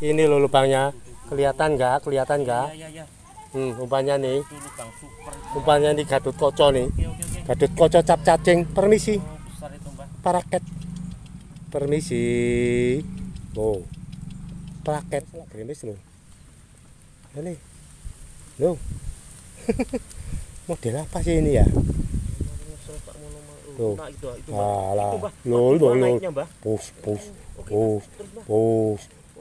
ini loh lubangnya kelihatan nggak kelihatan nggak ya, ya, hmm, umpannya nih umpannya nih gadut koco nih gadut koco cap cacing permisi oh, paraket permisi oh paraket gerimis loh ini lo model apa sih ini ya Tuh. Nah, itu, itu, Alah. Lol, lol, lol. Pus, pus, pus, pus.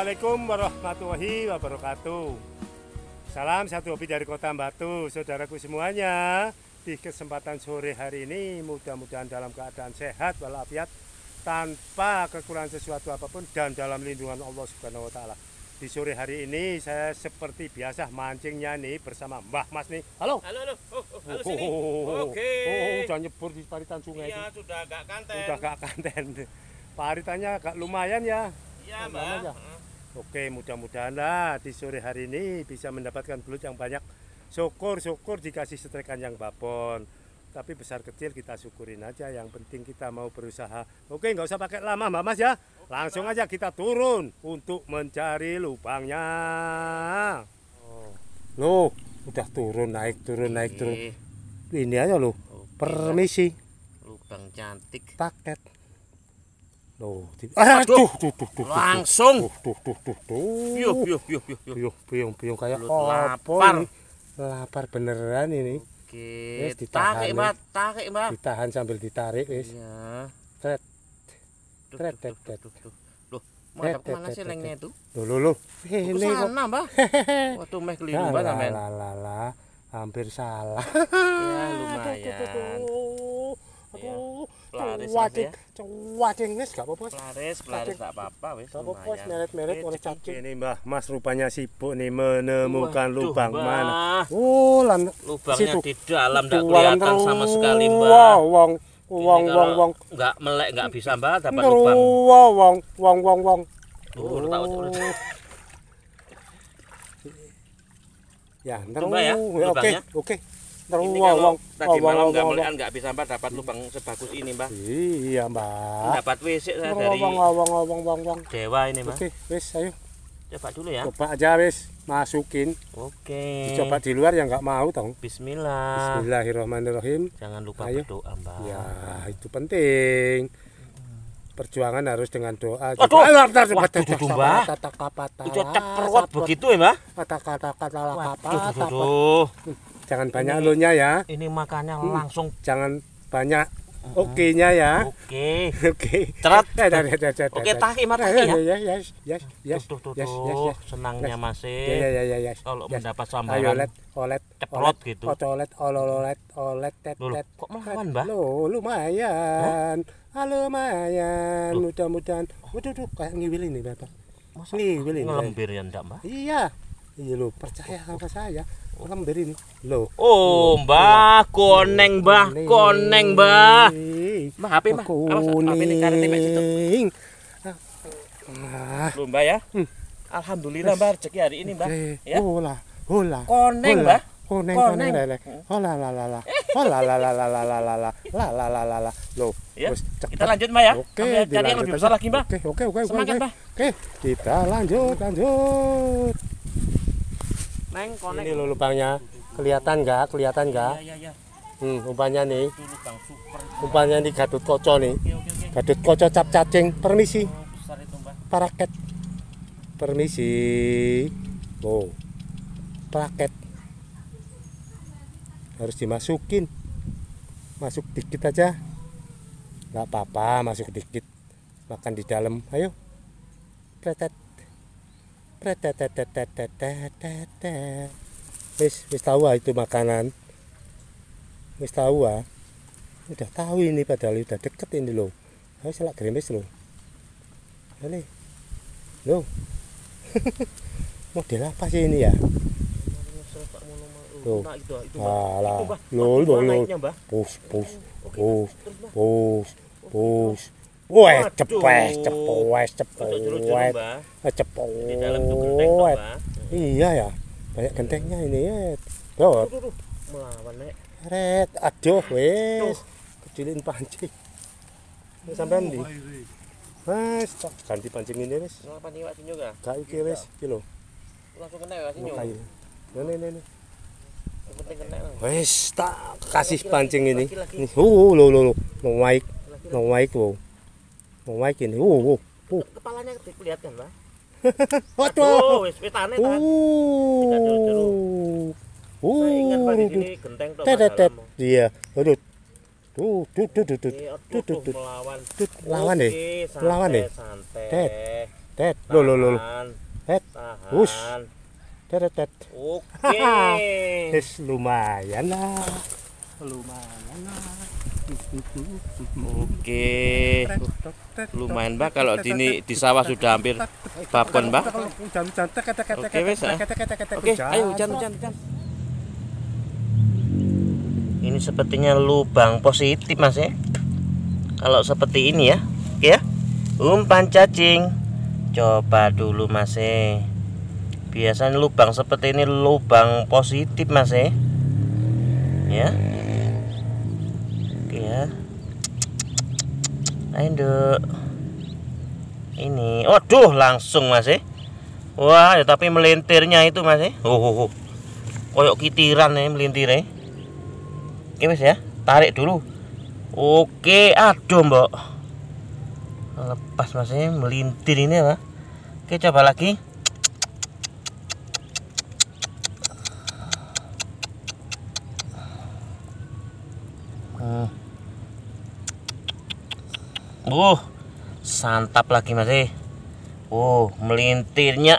Assalamualaikum warahmatullahi wabarakatuh Salam satu hobi dari kota Batu Saudaraku semuanya Di kesempatan sore hari ini Mudah-mudahan dalam keadaan sehat walafiat Tanpa kekurangan sesuatu apapun Dan dalam lindungan Allah subhanahu wa ta'ala Di sore hari ini saya seperti biasa mancingnya nih bersama Mbah Mas nih Halo Halo, halo, oh, oh halo oh, oh, oh, oh, Oke okay. oh, oh, nyebur di paritan sungai Iya itu. sudah agak kanten Sudah agak kanten Paritannya agak lumayan ya Iya, Mbak. Ya. Oke, mudah-mudahan lah di sore hari ini bisa mendapatkan belut yang banyak. Syukur-syukur dikasih setrekan yang babon. Tapi besar kecil kita syukurin aja. Yang penting kita mau berusaha. Oke, nggak usah pakai lama Mbak Mas ya. Langsung aja kita turun untuk mencari lubangnya. Oh. Loh, udah turun naik turun naik turun. Ini aja loh. Permisi. Lubang cantik. Paket. Loh, eh, eh, tuh, tuh, tuh, tuh, langsung. Tuh, tuh, tuh, tuh. Piuh, piuh, piuh, piuh, piuh, piuh, piuh kayak lapar. Lapar beneran ini. Oke. Yes, ditahan. Tarik, Mat. Tarik, Mat. Ditahan sambil ditarik, wis. Iya. Tret. Tret, tret, tret. Loh, mantap kemana sih lengnya itu? Loh, loh, loh. Ini kok. Sana, Mbak. Waduh, meh keliru, Mbak, sampean. lala lah, Hampir salah. ya, lumayan pelaris cuatik cuating nis gak apa-apa pelaris pelaris gak apa-apa wis gak apa-apa meret-meret oleh cacing ini mbah mas rupanya sibuk nih menemukan lubang mana oh lan lubangnya situ. di dalam tidak kelihatan sama sekali mbah wong wong wong wong enggak melek enggak bisa mbah dapat lubang wong wong wong wong wong oh ya, ya ntar ya oke oke ini kalau tadi malam nggak melihat nggak bisa mbak dapat lubang sebagus ini mbak iya mbak dapat wc saya dari wong, wong, wong, wong, wong. dewa ini mbak oke wis ayo coba dulu ya coba aja wis masukin oke coba di luar yang nggak mau tau Bismillah Bismillahirrahmanirrahim jangan lupa ayo. berdoa mbak ya itu penting perjuangan harus dengan doa. Aduh, waduh, itu mbah. Kata-kata begitu ya, mbah? Kata-kata kata kata. Waduh, Jangan banyak ini, nya ya. Ini makannya hmm. langsung. Jangan banyak uh hmm. -huh. oke-nya ya. Oke. Oke. Cerat. Eh, Oke, taki mata ya. Ya ya yes ya. Tuh tuh yes Senangnya masih. Ya ya ya ya. ya. Kalau mendapat sambaran. Ayo let olet oh, oh, ceprot gitu. Olet oh, ololet olet tet tet. Kok makan mbak lo lumayan. Halo ah, lumayan. Mudah-mudahan. Waduh tuh kayak ngiwil ini, Bapak. Masa ngiwil ini. Ngelembir ya ndak, mbak Iya. Iya lo percaya sama saya orang ini lo oh mbah koneng mbah koneng mbah mbah apa mbah kuning nah. lo mbah ya hmm. alhamdulillah mbah rezeki hari ini mbah ya hola hola koneng mbah koneng koneng lele hola la la la hola la la la la la la la la la la la la lo ya kita lanjut mbah ya oke cari yang lebih besar lagi mbah oke oke oke semangat mbah oke kita lanjut lanjut Neng, konek. Ini lo lubangnya. Kelihatan nggak? Kelihatan nggak? Iya, iya, iya. Hmm, umpannya nih. lubang super. Umpannya nih gadut koco nih. Gadut koco cap cacing. Permisi. Oh, Paraket. Permisi. Oh. Paraket. Harus dimasukin. Masuk dikit aja. Nggak apa-apa, masuk dikit. Makan di dalam. Ayo. Pretet wis wis tahu ah itu makanan wis tahu ah udah tahu ini padahal udah deket ini loh Ayo selak gerimis loh ini loh model apa sih ini ya tuh alah lol lol lol pus pus pus pus pus Wes cepes, cepes, cepes. Cepes. Iya ya. Banyak gentengnya ini Tuh. Melawan, Nek. Ret, aduh wes. Kecilin pancing. Ini sampean di. Wes, ganti pancing ini wes. Nang pancing wak sinyo ga? Gak iki iya, wes, iki lho. Langsung kena ya, wak sinyo. Ini ini ini. Wes, tak kasih pancing ini. Nih, uh, lo lo lo. Mau naik, mau naik, wow mau makin uh, uh, uh. kepalanya kelihatan pak Waduh, wis Oh, ta. Uh. Uh. Ingat pagi ini genteng to. Tetet. Iya, uh, iya. Aduh. Tuh, tuh, tuh, tuh, tuh, tuh, tuh, tuh, melawan, tuh, melawan deh, melawan nih. tet, tet, lo, lo, lo, tet, us, tet, tet, oke, lumayan lah, lumayan lah. Oke. Lumayan Mbak kalau di ini di sawah sudah hampir babon Mbak. Oke wes. Ah. Oke, ayo hujan-hujan hujan. Ini sepertinya lubang positif Mas ya. Kalau seperti ini ya. Oke ya. Umpan cacing. Coba dulu Mas ya. Biasanya lubang seperti ini lubang positif Mas ya. Ya. induk ini waduh langsung masih eh. wah ya tapi melintirnya itu masih eh. oh, oh, oh. koyok kitiran nih eh, melintirnya oke mas ya tarik dulu oke aduh mbok lepas masih melintir ini apa oke coba lagi Uh, santap lagi masih. Uh, e. melintirnya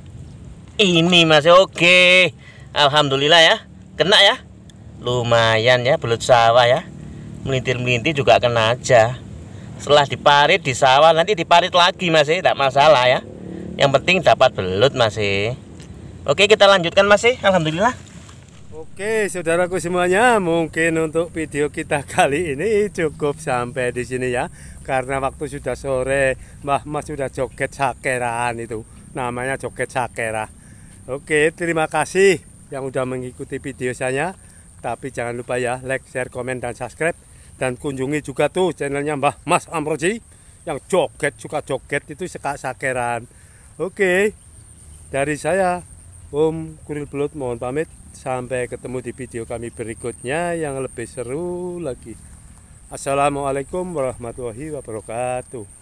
ini masih e. oke. Okay. Alhamdulillah ya. Kena ya. Lumayan ya belut sawah ya. Melintir-melintir juga kena aja. Setelah diparit di sawah nanti diparit lagi masih tidak e. masalah ya. Yang penting dapat belut masih. Oke, kita lanjutkan masih. Alhamdulillah. Oke, saudaraku semuanya, mungkin untuk video kita kali ini cukup sampai di sini ya. Karena waktu sudah sore, Mbah Mas sudah joget sakeran itu. Namanya joget sakera. Oke, terima kasih yang sudah mengikuti video saya. Tapi jangan lupa ya, like, share, komen, dan subscribe. Dan kunjungi juga tuh channelnya Mbah Mas Amroji yang joget, suka joget itu suka sakeran Oke, dari saya Om Kuril Belut mohon pamit. Sampai ketemu di video kami berikutnya yang lebih seru lagi. Assalamualaikum warahmatullahi wabarakatuh.